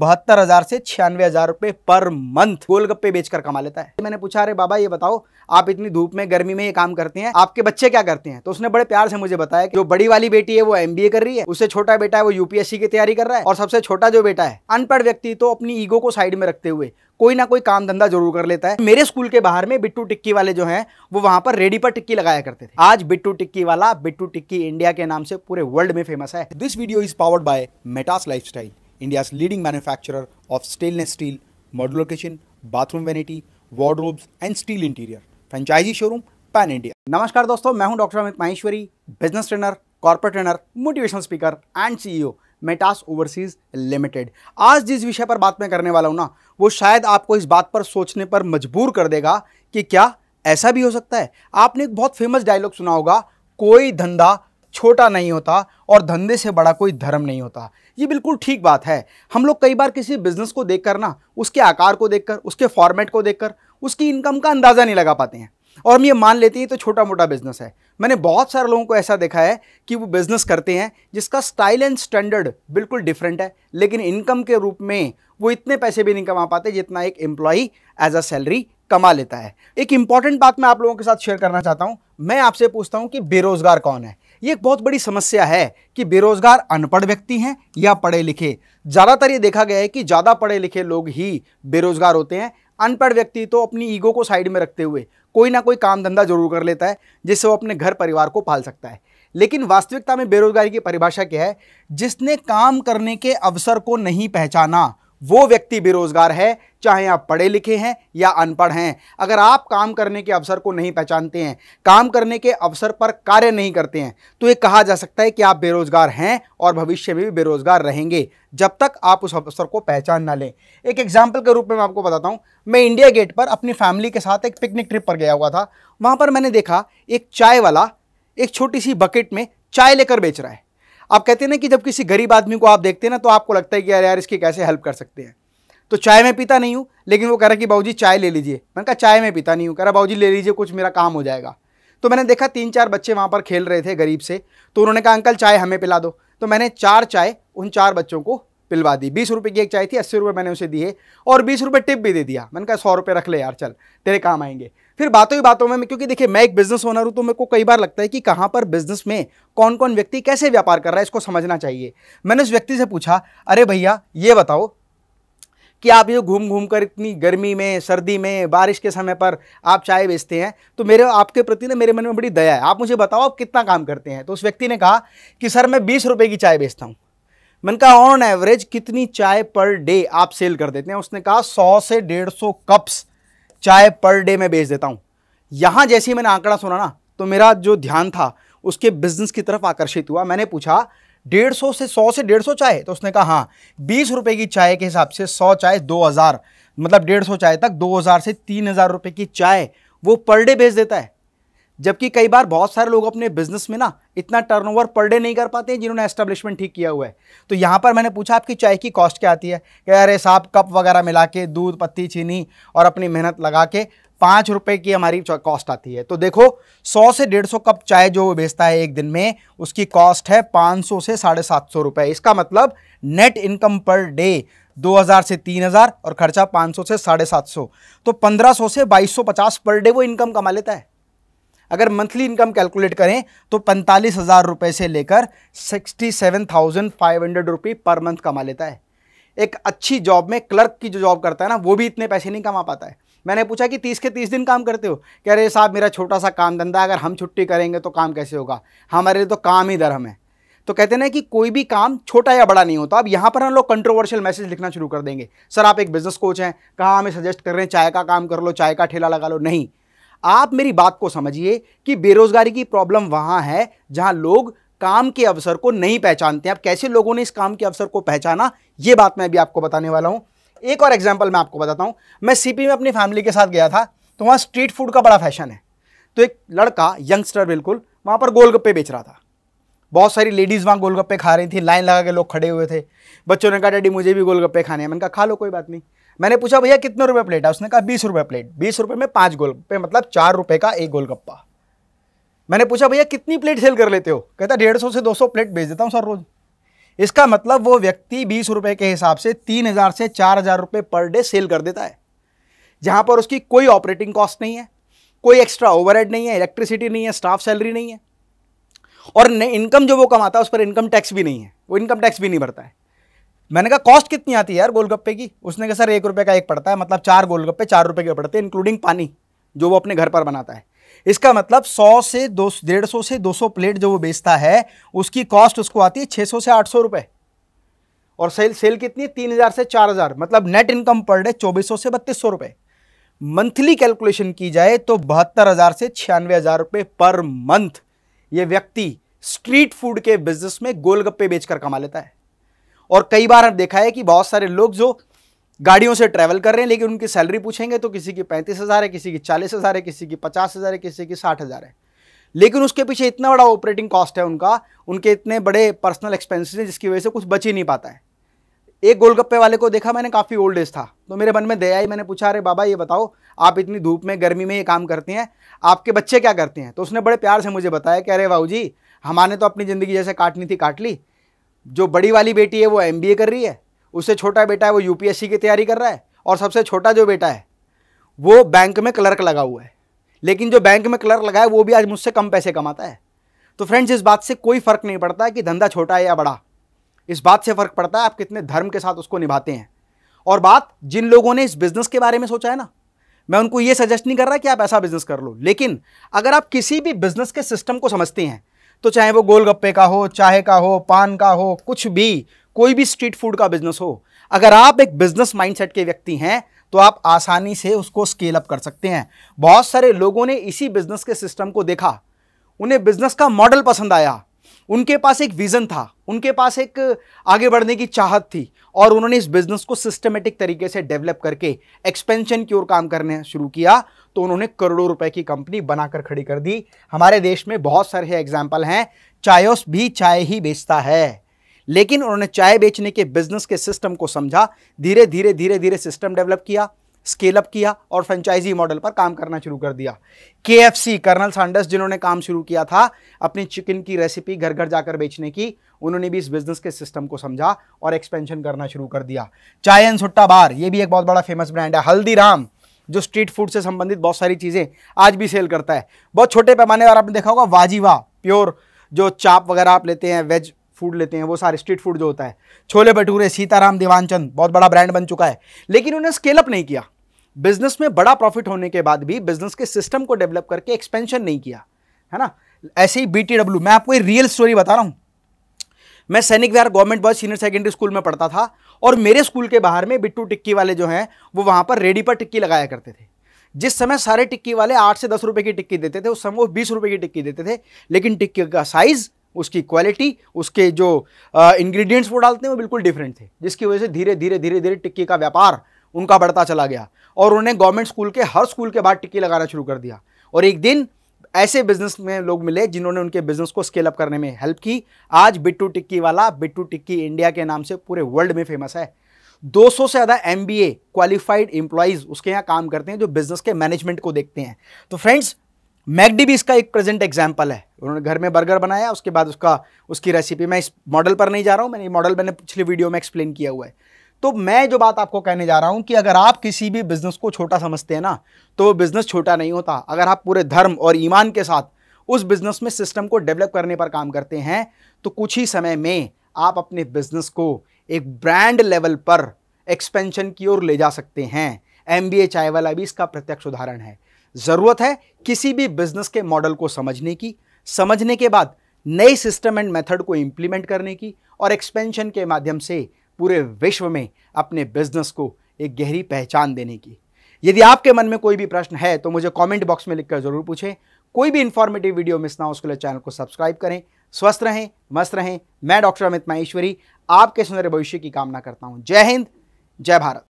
बहत्तर हजार से छियानवे हजार रुपए पर मंथ गोलगप्पे बेचकर कमा लेता है मैंने पूछा अरे बाबा ये बताओ आप इतनी धूप में गर्मी में ये काम करते हैं आपके बच्चे क्या करते हैं तो उसने बड़े प्यार से मुझे बताया कि जो बड़ी वाली बेटी है वो एमबीए कर रही है उससे छोटा बेटा है वो यूपीएससी की तैयारी कर रहा है और सबसे छोटा जो बेटा है अनपढ़ व्यक्ति तो अपनी ईगो को साइड में रखते हुए कोई ना कोई काम धंधा जरूर कर लेता है मेरे स्कूल के बाहर में बिट्टू टिक्की वाले जो हैं वो वहां पर रेडी पर टिक्की लगाया करते थे आज बिट्टू टिक्की वाला बिट्टू टिक्की इंडिया के नाम से पूरे वर्ल्ड में फेमस है this video is powered by Metas life India's leading manufacturer of stainless steel, modular kitchen, bathroom vanity, wardrobes and steel interior. Franchisee showroom, pan India नमस्कार दोस्तों मैं हूं doctor Amit Maheshwari business trainer corporate trainer motivational speaker and CEO Metas overseas limited आज जिस विषय पर बात मैं करने वाला हूं ना वो शायद आपको इस बात पर सोचने पर मजबूर कर देगा कि क्या ऐसा भी हो सकता है आपने एक बहुत फेमस डायलॉग सुना होगा कोई धंधा छोटा नहीं होता और धंधे से बड़ा कोई धर्म नहीं होता ये बिल्कुल ठीक बात है हम लोग कई बार किसी बिजनेस को देखकर ना उसके आकार को देखकर उसके फॉर्मेट को देखकर उसकी इनकम का अंदाज़ा नहीं लगा पाते हैं और हम ये मान लेते हैं तो छोटा मोटा बिजनेस है मैंने बहुत सारे लोगों को ऐसा देखा है कि वो बिजनेस करते हैं जिसका स्टाइल एंड स्टैंडर्ड बिल्कुल डिफरेंट है लेकिन इनकम के रूप में वो इतने पैसे भी नहीं कमा पाते जितना एक एम्प्लॉई एज अ सैलरी कमा लेता है एक इंपॉर्टेंट बात मैं आप लोगों के साथ शेयर करना चाहता हूँ मैं आपसे पूछता हूँ कि बेरोजगार कौन है ये एक बहुत बड़ी समस्या है कि बेरोजगार अनपढ़ व्यक्ति हैं या पढ़े लिखे ज़्यादातर ये देखा गया है कि ज़्यादा पढ़े लिखे लोग ही बेरोजगार होते हैं अनपढ़ व्यक्ति तो अपनी ईगो को साइड में रखते हुए कोई ना कोई काम धंधा जरूर कर लेता है जिससे वो अपने घर परिवार को पाल सकता है लेकिन वास्तविकता में बेरोजगारी की परिभाषा क्या है जिसने काम करने के अवसर को नहीं पहचाना वो व्यक्ति बेरोजगार है चाहे आप पढ़े लिखे हैं या अनपढ़ हैं अगर आप काम करने के अवसर को नहीं पहचानते हैं काम करने के अवसर पर कार्य नहीं करते हैं तो ये कहा जा सकता है कि आप बेरोजगार हैं और भविष्य में भी बेरोजगार रहेंगे जब तक आप उस अवसर को पहचान ना लें एक एग्जाम्पल के रूप में मैं आपको बताता हूँ मैं इंडिया गेट पर अपनी फैमिली के साथ एक पिकनिक ट्रिप पर गया हुआ था वहाँ पर मैंने देखा एक चाय वाला एक छोटी सी बकेट में चाय लेकर बेच रहा है आप कहते हैं ना कि जब किसी गरीब आदमी को आप देखते हैं ना तो आपको लगता है कि यार यार इसकी कैसे हेल्प कर सकते हैं तो चाय मैं पीता नहीं हूँ लेकिन वो कह रहा कि बाबूजी चाय ले लीजिए मैंने कहा चाय मैं पीता नहीं हूँ कह रहा बाबूजी ले लीजिए कुछ मेरा काम हो जाएगा तो मैंने देखा तीन चार बच्चे वहाँ पर खेल रहे थे गरीब से तो उन्होंने कहा अंकल चाय हमें पिला दो तो मैंने चार चाय उन चार बच्चों को पिलवा दी बीस रुपये की एक चाय थी अस्सी रुपये मैंने उसे दिए और बीस रुपये टिप भी दे दिया मैंने कहा सौ रुपये रख ले यार चल तेरे काम आएंगे फिर बातों ही बातों में क्योंकि देखिए मैं एक बिजनेस ओनर हूँ तो मेरे को कई बार लगता है कि कहाँ पर बिजनेस में कौन कौन व्यक्ति कैसे व्यापार कर रहा है इसको समझना चाहिए मैंने उस व्यक्ति से पूछा अरे भैया ये बताओ कि आप ये घूम घूम कर इतनी गर्मी में सर्दी में बारिश के समय पर आप चाय बेचते हैं तो मेरे आपके प्रति ना मेरे मन में बड़ी दया है आप मुझे बताओ आप कितना काम करते हैं तो उस व्यक्ति ने कहा कि सर मैं बीस रुपये की चाय बेचता हूँ मैंने कहा ऑन एवरेज कितनी चाय पर डे आप सेल कर देते हैं उसने कहा सौ से डेढ़ सौ कप्स चाय पर डे में बेच देता हूँ यहाँ जैसे ही मैंने आंकड़ा सुना ना तो मेरा जो ध्यान था उसके बिजनेस की तरफ आकर्षित हुआ मैंने पूछा डेढ़ सौ से सौ से डेढ़ सौ चाय तो उसने कहा हाँ बीस रुपये की चाय के हिसाब से सौ चाय दो हज़ार मतलब डेढ़ सौ चाय तक दो हज़ार से तीन हज़ार रुपये की चाय वो पर डे बेच देता है जबकि कई बार बहुत सारे लोग अपने बिजनेस में ना इतना टर्नओवर पर डे नहीं कर पाते हैं जिन्होंने एस्टेब्लिशमेंट ठीक किया हुआ है तो यहाँ पर मैंने पूछा आपकी चाय की कॉस्ट क्या आती है कि अरे साहब कप वगैरह मिला के दूध पत्ती चीनी और अपनी मेहनत लगा के पाँच रुपये की हमारी कॉस्ट आती है तो देखो सौ से डेढ़ सौ कप चाय जो बेचता है एक दिन में उसकी कॉस्ट है पाँच सौ से साढ़े सात सौ रुपये इसका मतलब नेट इनकम पर डे 2000 से 3000 और खर्चा 500 से साढ़े सात सौ तो 1500 से 2250 पर डे वो इनकम कमा लेता है अगर मंथली इनकम कैलकुलेट करें तो पैंतालीस हज़ार रुपये से लेकर sixty seven thousand five hundred rupee पर मंथ कमा लेता है एक अच्छी जॉब में क्लर्क की जो जॉब करता है ना वो भी इतने पैसे नहीं कमा पाता है मैंने पूछा कि तीस के तीस दिन काम करते हो कह रहे साहब मेरा छोटा सा काम धंधा अगर हम छुट्टी करेंगे तो काम कैसे होगा हमारे लिए तो काम ही धर्म है तो कहते ना कि कोई भी काम छोटा या बड़ा नहीं होता अब यहाँ पर हम लोग कंट्रोवर्शियल मैसेज लिखना शुरू कर देंगे सर आप एक बिजनेस कोच हैं कहाँ हमें सजेस्ट कर रहे हैं चाय का काम कर लो चाय का ठेला लगा लो नहीं आप मेरी बात को समझिए कि बेरोजगारी की प्रॉब्लम वहाँ है जहाँ लोग काम के अवसर को नहीं पहचानते हैं अब कैसे लोगों ने इस काम के अवसर को पहचाना ये बात मैं अभी आपको बताने वाला हूँ एक और एग्जाम्पल मैं आपको बताता हूँ मैं सीपी में अपनी फैमिली के साथ गया था तो वहाँ स्ट्रीट फूड का बड़ा फैशन है तो एक लड़का यंगस्टर बिल्कुल वहाँ पर गोलगप्पे बेच रहा था बहुत सारी लेडीज़ वहाँ गोलगप्पे खा रही थी लाइन लगा के लोग खड़े हुए थे बच्चों ने कहा डैडी मुझे भी गोलगप्पे खाने हैं मैंने कहा खा लो कोई बात नहीं मैंने पूछा भैया कितने रुपए प्लेट है उसने कहा बीस रुपये प्लेट बीस रुपये में पाँच गोलगप्पे मतलब चार रुपये का एक गोलगप्पा मैंने पूछा भैया कितनी प्लेट सेल कर लेते हो कहता डेढ़ सौ से दो सौ प्लेट बेच देता हूँ सर रोज़ इसका मतलब वो व्यक्ति बीस रुपये के हिसाब से तीन हज़ार से चार हज़ार रुपये पर डे सेल कर देता है जहाँ पर उसकी कोई ऑपरेटिंग कॉस्ट नहीं है कोई एक्स्ट्रा ओवरहेड नहीं है इलेक्ट्रिसिटी नहीं है स्टाफ सैलरी नहीं है और इनकम जो वो कमाता है उस पर इनकम टैक्स भी नहीं है वो इनकम टैक्स भी नहीं भरता है मैंने कहा कॉस्ट कितनी आती है यार गोलगप्पे की उसने कहा सर एक रुपये का एक पड़ता है मतलब चार गोलगप्पे चार रुपये के पड़ते हैं इंक्लूडिंग पानी जो वो अपने घर पर बनाता है इसका मतलब 100 से दो डेढ़ सौ से 200 प्लेट जो वो बेचता है उसकी कॉस्ट उसको आती है 600 से 800 रुपए और सेल सेल कितनी है तीन हज़ार से चार हज़ार मतलब नेट इनकम पर डे चौबीस से बत्तीस सौ रुपये मंथली कैलकुलेशन की जाए तो बहत्तर हज़ार से छियानवे हज़ार रुपये पर मंथ ये व्यक्ति स्ट्रीट फूड के बिजनेस में गोलगप्पे बेचकर कमा लेता है और कई बार हम देखा है कि बहुत सारे लोग जो गाड़ियों से ट्रैवल कर रहे हैं लेकिन उनकी सैलरी पूछेंगे तो किसी की पैंतीस हज़ार है किसी की चालीस हज़ार है किसी की पचास हज़ार है किसी की साठ हज़ार है लेकिन उसके पीछे इतना बड़ा ऑपरेटिंग कॉस्ट है उनका उनके इतने बड़े पर्सनल एक्सपेंसेस हैं जिसकी वजह से कुछ बच ही नहीं पाता है एक गोलगप्पे वाले को देखा मैंने काफ़ी ओल्ड एज था तो मेरे मन में दया आई मैंने पूछा अरे बाबा ये बताओ आप इतनी धूप में गर्मी में ये काम करती हैं आपके बच्चे क्या करते हैं तो उसने बड़े प्यार से मुझे बताया कि अरे बाबू जी हमारे तो अपनी ज़िंदगी जैसे काटनी थी काट ली जो बड़ी वाली बेटी है वो एम कर रही है उससे छोटा बेटा है वो यूपीएससी की तैयारी कर रहा है और सबसे छोटा जो बेटा है वो बैंक में क्लर्क लगा हुआ है लेकिन जो बैंक में क्लर्क लगा है वो भी आज मुझसे कम पैसे कमाता है तो फ्रेंड्स इस बात से कोई फ़र्क नहीं पड़ता कि धंधा छोटा है या बड़ा इस बात से फ़र्क पड़ता है आप कितने धर्म के साथ उसको निभाते हैं और बात जिन लोगों ने इस बिज़नेस के बारे में सोचा है ना मैं उनको ये सजेस्ट नहीं कर रहा कि आप ऐसा बिज़नेस कर लो लेकिन अगर आप किसी भी बिज़नेस के सिस्टम को समझते हैं तो चाहे वो गोलगप्पे का हो चाय का हो पान का हो कुछ भी कोई भी स्ट्रीट फूड का बिजनेस हो अगर आप एक बिजनेस माइंडसेट के व्यक्ति हैं तो आप आसानी से उसको स्केल अप कर सकते हैं बहुत सारे लोगों ने इसी बिजनेस के सिस्टम को देखा उन्हें बिजनेस का मॉडल पसंद आया उनके पास एक विज़न था उनके पास एक आगे बढ़ने की चाहत थी और उन्होंने इस बिज़नेस को सिस्टमेटिक तरीके से डेवलप करके एक्सपेंशन की ओर काम करने शुरू किया तो उन्होंने करोड़ों रुपए की कंपनी बनाकर खड़ी कर दी हमारे देश में बहुत सारे एग्जाम्पल हैं चायोस भी चाय ही बेचता है लेकिन उन्होंने चाय बेचने के बिजनेस के सिस्टम को समझा धीरे धीरे धीरे धीरे सिस्टम डेवलप किया स्केल अप किया और फ्रेंचाइजी मॉडल पर काम करना शुरू कर दिया के एफ सी कर्नल सांडर्स जिन्होंने काम शुरू किया था अपनी चिकन की रेसिपी घर घर जाकर बेचने की उन्होंने भी इस बिजनेस के सिस्टम को समझा और एक्सपेंशन करना शुरू कर दिया चाय एंड सुट्टा बार ये भी एक बहुत बड़ा फेमस ब्रांड है हल्दीराम जो स्ट्रीट फूड से संबंधित बहुत सारी चीज़ें आज भी सेल करता है बहुत छोटे पैमाने पर आपने देखा होगा वाजीवा प्योर जो चाप वगैरह आप लेते हैं वेज फूड लेते हैं वो सारे स्ट्रीट फूड जो होता है छोले भटूरे सीताराम दीवानचंद बहुत बड़ा ब्रांड बन चुका है लेकिन उन्हें स्केलअप नहीं किया बिजनेस में बड़ा प्रॉफिट होने के बाद भी बिजनेस के सिस्टम को डेवलप करके एक्सपेंशन नहीं किया है ना ऐसे ही बी मैं आपको एक रियल स्टोरी बता रहा हूँ मैं Sainik Vihar government boys senior secondary school में पढ़ता था और मेरे स्कूल के बाहर में बिट्टू टिक्की वाले जो हैं वो वहाँ पर रेडी पर टिक्की लगाया करते थे जिस समय सारे टिक्की वाले आठ से दस रुपए की टिक्की देते थे उस समय वो बीस रुपए की टिक्की देते थे लेकिन टिक्की का साइज़ उसकी क्वालिटी उसके जो इंग्रेडिएंट्स वो डालते हैं वो बिल्कुल डिफरेंट थे जिसकी वजह से धीरे धीरे धीरे धीरे टिक्की का व्यापार उनका बढ़ता चला गया और उन्होंने गवर्नमेंट स्कूल के हर स्कूल के बाद टिक्की लगाना शुरू कर दिया और एक दिन ऐसे बिजनेस में लोग मिले जिन्होंने उनके बिजनेस को स्केल अप करने में हेल्प की आज बिट्टू टिक्की वाला बिट्टू टिक्की इंडिया के नाम से पूरे वर्ल्ड में फेमस है 200 से ज़्यादा एम क्वालिफाइड एम्प्लॉयज़ उसके यहाँ काम करते हैं जो बिजनेस के मैनेजमेंट को देखते हैं तो फ्रेंड्स मैगडी भी इसका एक प्रेजेंट एग्जाम्पल है उन्होंने घर में बर्गर बनाया उसके बाद उसका उसकी रेसिपी मैं इस मॉडल पर नहीं जा रहा हूँ मैंने मॉडल मैंने पिछले वीडियो में एक्सप्लेन किया हुआ है तो मैं जो बात आपको कहने जा रहा हूँ कि अगर आप किसी भी बिज़नेस को छोटा समझते हैं ना तो वो बिज़नेस छोटा नहीं होता अगर आप पूरे धर्म और ईमान के साथ उस बिज़नेस में सिस्टम को डेवलप करने पर काम करते हैं तो कुछ ही समय में आप अपने बिज़नेस को एक ब्रांड लेवल पर एक्सपेंशन की ओर ले जा सकते हैं एम बी चाय वाला भी इसका प्रत्यक्ष उदाहरण है ज़रूरत है किसी भी बिजनेस के मॉडल को समझने की समझने के बाद नए सिस्टम एंड मेथड को इम्प्लीमेंट करने की और एक्सपेंशन के माध्यम से पूरे विश्व में अपने बिजनेस को एक गहरी पहचान देने की यदि आपके मन में कोई भी प्रश्न है तो मुझे कमेंट बॉक्स में लिखकर ज़रूर पूछें कोई भी इंफॉर्मेटिव वीडियो मिस ना हो उसके लिए चैनल को सब्सक्राइब करें स्वस्थ रहें मस्त रहें मैं डॉक्टर अमित माहेश्वरी आपके सुंदर भविष्य की कामना करता हूँ जय हिंद जय भारत